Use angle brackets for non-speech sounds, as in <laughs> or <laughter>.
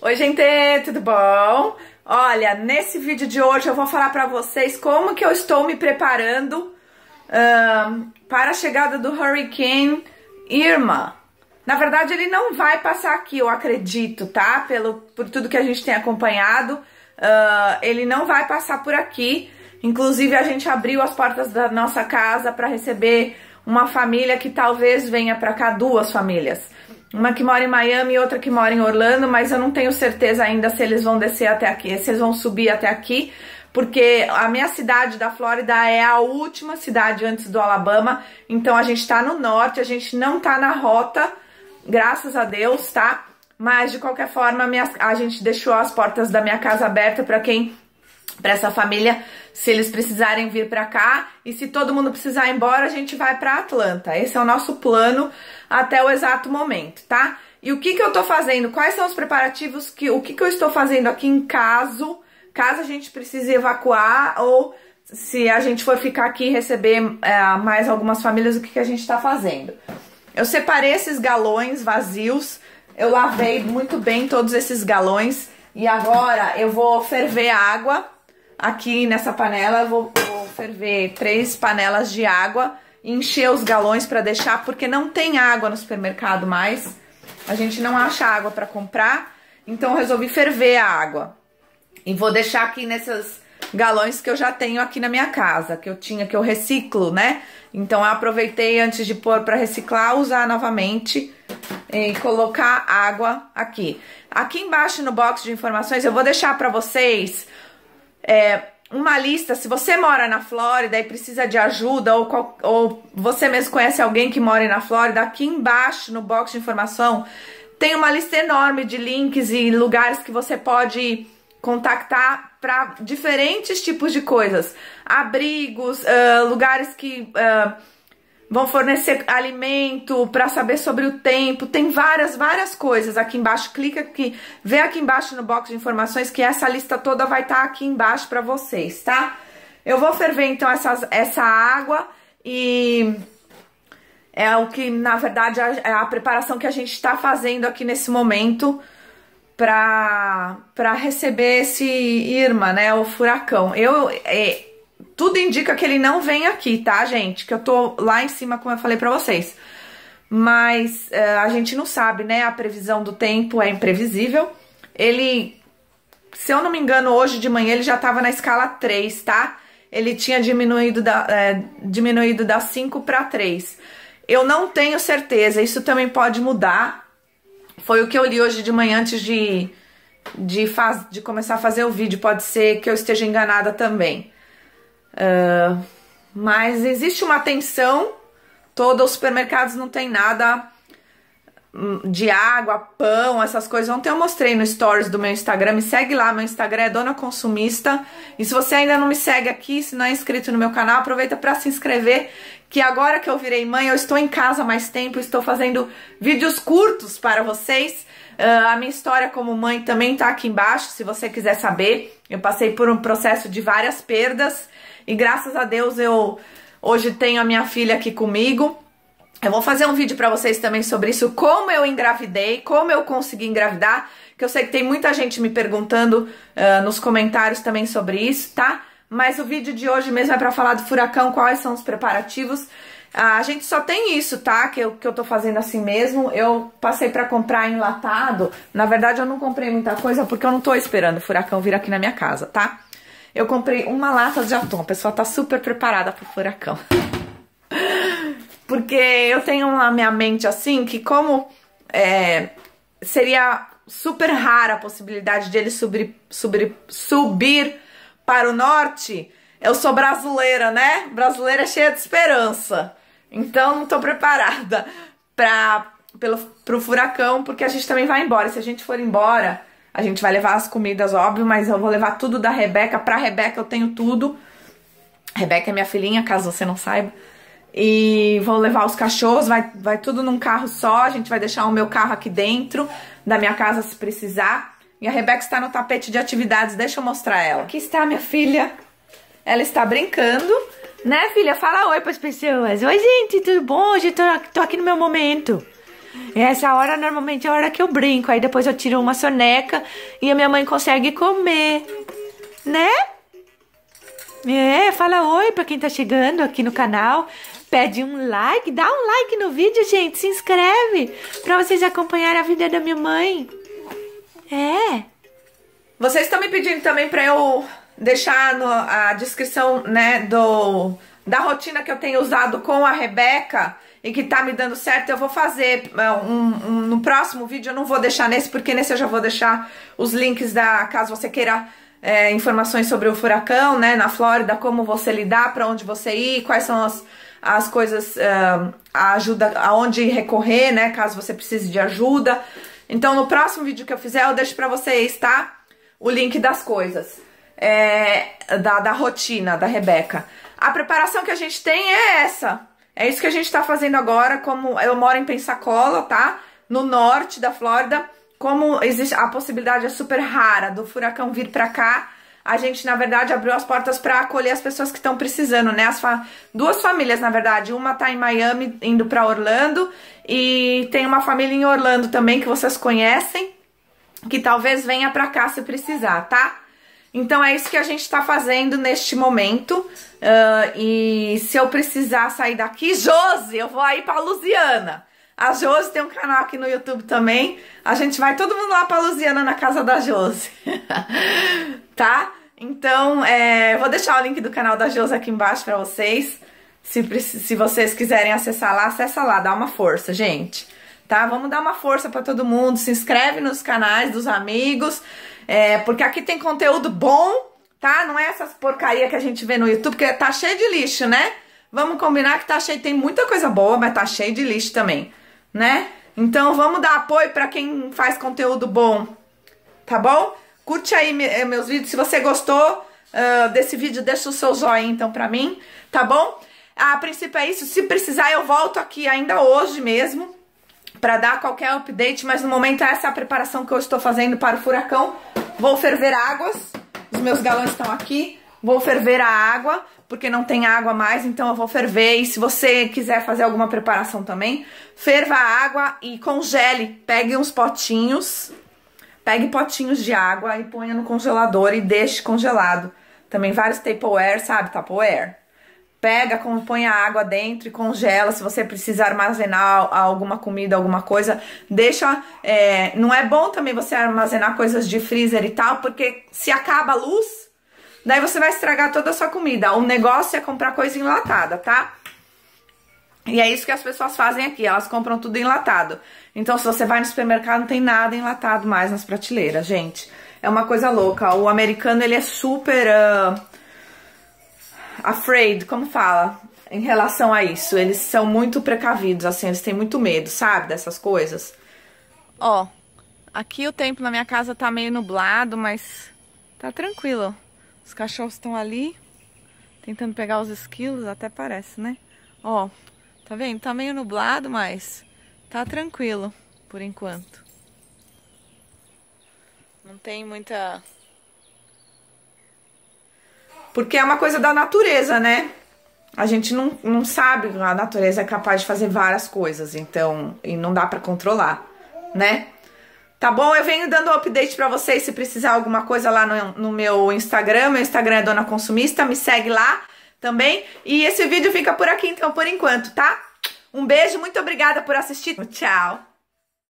Oi, gente, tudo bom? Olha, nesse vídeo de hoje eu vou falar para vocês como que eu estou me preparando um, para a chegada do Hurricane Irma. Na verdade, ele não vai passar aqui, eu acredito, tá? Pelo, por tudo que a gente tem acompanhado, uh, ele não vai passar por aqui. Inclusive, a gente abriu as portas da nossa casa para receber uma família que talvez venha para cá, duas famílias uma que mora em Miami e outra que mora em Orlando, mas eu não tenho certeza ainda se eles vão descer até aqui, se eles vão subir até aqui, porque a minha cidade da Flórida é a última cidade antes do Alabama, então a gente tá no norte, a gente não tá na rota, graças a Deus, tá? Mas de qualquer forma, minha, a gente deixou as portas da minha casa aberta para quem para essa família se eles precisarem vir para cá e se todo mundo precisar ir embora, a gente vai para Atlanta. Esse é o nosso plano até o exato momento, tá? E o que que eu tô fazendo? Quais são os preparativos que o que que eu estou fazendo aqui em caso, caso a gente precise evacuar ou se a gente for ficar aqui e receber é, mais algumas famílias, o que que a gente está fazendo? Eu separei esses galões vazios, eu lavei muito bem todos esses galões e agora eu vou ferver a água Aqui nessa panela eu vou, vou ferver três panelas de água, encher os galões para deixar, porque não tem água no supermercado mais. A gente não acha água para comprar, então eu resolvi ferver a água. E vou deixar aqui nesses galões que eu já tenho aqui na minha casa, que eu tinha, que eu reciclo, né? Então eu aproveitei antes de pôr para reciclar, usar novamente e colocar água aqui. Aqui embaixo no box de informações eu vou deixar para vocês é, uma lista, se você mora na Flórida e precisa de ajuda, ou, ou você mesmo conhece alguém que mora na Flórida, aqui embaixo no box de informação tem uma lista enorme de links e lugares que você pode contactar para diferentes tipos de coisas, abrigos, uh, lugares que. Uh, vão fornecer alimento para saber sobre o tempo, tem várias, várias coisas aqui embaixo. Clica aqui, vê aqui embaixo no box de informações que essa lista toda vai estar tá aqui embaixo para vocês, tá? Eu vou ferver então essas, essa água e é o que, na verdade, é a preparação que a gente está fazendo aqui nesse momento para receber esse Irma, né, o furacão. Eu, é, tudo indica que ele não vem aqui, tá, gente? Que eu tô lá em cima, como eu falei pra vocês. Mas uh, a gente não sabe, né? A previsão do tempo é imprevisível. Ele, se eu não me engano, hoje de manhã ele já tava na escala 3, tá? Ele tinha diminuído da, é, diminuído da 5 para 3. Eu não tenho certeza, isso também pode mudar. Foi o que eu li hoje de manhã antes de, de, faz, de começar a fazer o vídeo. Pode ser que eu esteja enganada também. Uh, mas existe uma tensão toda, os supermercados não tem nada hum, de água, pão, essas coisas. Ontem eu mostrei no stories do meu Instagram, me segue lá, meu Instagram é Dona Consumista. E se você ainda não me segue aqui, se não é inscrito no meu canal, aproveita para se inscrever, que agora que eu virei mãe, eu estou em casa mais tempo, estou fazendo vídeos curtos para vocês. Uh, a minha história como mãe também tá aqui embaixo, se você quiser saber. Eu passei por um processo de várias perdas e graças a Deus eu hoje tenho a minha filha aqui comigo. Eu vou fazer um vídeo para vocês também sobre isso, como eu engravidei, como eu consegui engravidar, que eu sei que tem muita gente me perguntando uh, nos comentários também sobre isso, tá? Mas o vídeo de hoje mesmo é para falar do furacão, quais são os preparativos. Uh, a gente só tem isso, tá? Que eu, que eu tô fazendo assim mesmo. Eu passei para comprar enlatado. Na verdade, eu não comprei muita coisa porque eu não tô esperando o furacão vir aqui na minha casa, tá? Eu comprei uma lata de atum. A pessoa tá super preparada pro furacão. Porque eu tenho na minha mente assim que como é, seria super rara a possibilidade de ele subir, subir, subir para o norte, eu sou brasileira, né? Brasileira é cheia de esperança. Então não tô preparada para pelo pro furacão, porque a gente também vai embora. Se a gente for embora, a gente vai levar as comidas, óbvio, mas eu vou levar tudo da Rebeca. Pra Rebeca eu tenho tudo. Rebeca é minha filhinha, caso você não saiba. E vou levar os cachorros, vai, vai tudo num carro só. A gente vai deixar o meu carro aqui dentro da minha casa se precisar. E a Rebeca está no tapete de atividades, deixa eu mostrar ela. Aqui está minha filha. Ela está brincando. Né, filha? Fala oi para as pessoas. Oi, gente, tudo bom? Hoje eu tô, tô aqui no meu momento. Essa hora normalmente é a hora que eu brinco. Aí depois eu tiro uma soneca e a minha mãe consegue comer. Né? É, fala oi pra quem tá chegando aqui no canal. Pede um like, dá um like no vídeo, gente. Se inscreve pra vocês acompanharem a vida da minha mãe. É. Vocês estão me pedindo também pra eu deixar no, a descrição, né, do da rotina que eu tenho usado com a Rebeca e que tá me dando certo, eu vou fazer é, um, um, no próximo vídeo, eu não vou deixar nesse, porque nesse eu já vou deixar os links da, caso você queira é, informações sobre o furacão, né, na Flórida, como você lidar, para onde você ir, quais são as, as coisas, uh, a ajuda, aonde recorrer, né, caso você precise de ajuda. Então, no próximo vídeo que eu fizer, eu deixo pra vocês, tá? O link das coisas, é, da, da rotina da Rebeca. A preparação que a gente tem é essa, é isso que a gente tá fazendo agora, como eu moro em Pensacola, tá? No norte da Flórida, como existe a possibilidade é super rara do furacão vir para cá, a gente na verdade abriu as portas para acolher as pessoas que estão precisando, né? Fa... duas famílias na verdade, uma tá em Miami indo para Orlando e tem uma família em Orlando também que vocês conhecem, que talvez venha para cá se precisar, tá? Então é isso que a gente está fazendo neste momento. Uh, e se eu precisar sair daqui, Josi, eu vou aí para Lusiana. A Josi tem um canal aqui no YouTube também. A gente vai todo mundo lá para Lusiana na casa da Josi. <laughs> tá? Então, é, vou deixar o link do canal da Josi aqui embaixo para vocês. Se, se vocês quiserem acessar lá, acessa lá, dá uma força, gente tá? Vamos dar uma força para todo mundo, se inscreve nos canais dos amigos, é, porque aqui tem conteúdo bom, tá? Não é essas porcaria que a gente vê no YouTube, porque tá cheio de lixo, né? Vamos combinar que tá cheio, tem muita coisa boa, mas tá cheio de lixo também, né? Então vamos dar apoio para quem faz conteúdo bom, tá bom? Curte aí eh, meus vídeos, se você gostou uh, desse vídeo, deixa o seu joinha então pra mim, tá bom? A princípio é isso, se precisar eu volto aqui ainda hoje mesmo, para dar qualquer update, mas no momento essa é a preparação que eu estou fazendo para o furacão. Vou ferver águas, os meus galões estão aqui, vou ferver a água, porque não tem água mais, então eu vou ferver. E se você quiser fazer alguma preparação também, ferva a água e congele. Pegue uns potinhos, pegue potinhos de água e ponha no congelador e deixe congelado. Também vários Tupperware, sabe? Tupperware pega, compõe a água dentro e congela. Se você precisar armazenar alguma comida, alguma coisa, deixa. É, não é bom também você armazenar coisas de freezer e tal, porque se acaba a luz, daí você vai estragar toda a sua comida. O negócio é comprar coisa enlatada, tá? E é isso que as pessoas fazem aqui, elas compram tudo enlatado. Então, se você vai no supermercado, não tem nada enlatado mais nas prateleiras, gente. É uma coisa louca. O americano, ele é super. Uh afraid, como fala? Em relação a isso, eles são muito precavidos, assim, eles têm muito medo, sabe? Dessas coisas. Ó, aqui o tempo na minha casa tá meio nublado, mas tá tranquilo. Os cachorros estão ali, tentando pegar os esquilos, até parece, né? Ó, tá vendo? Tá meio nublado, mas tá tranquilo por enquanto. Não tem muita porque é uma coisa da natureza, né? A gente não, não sabe, a natureza é capaz de fazer várias coisas, então, e não dá para controlar, né? Tá bom? Eu venho dando update para vocês se precisar alguma coisa lá no, no meu Instagram. Meu Instagram é Dona Consumista, me segue lá também. E esse vídeo fica por aqui, então, por enquanto, tá? Um beijo, muito obrigada por assistir. Tchau!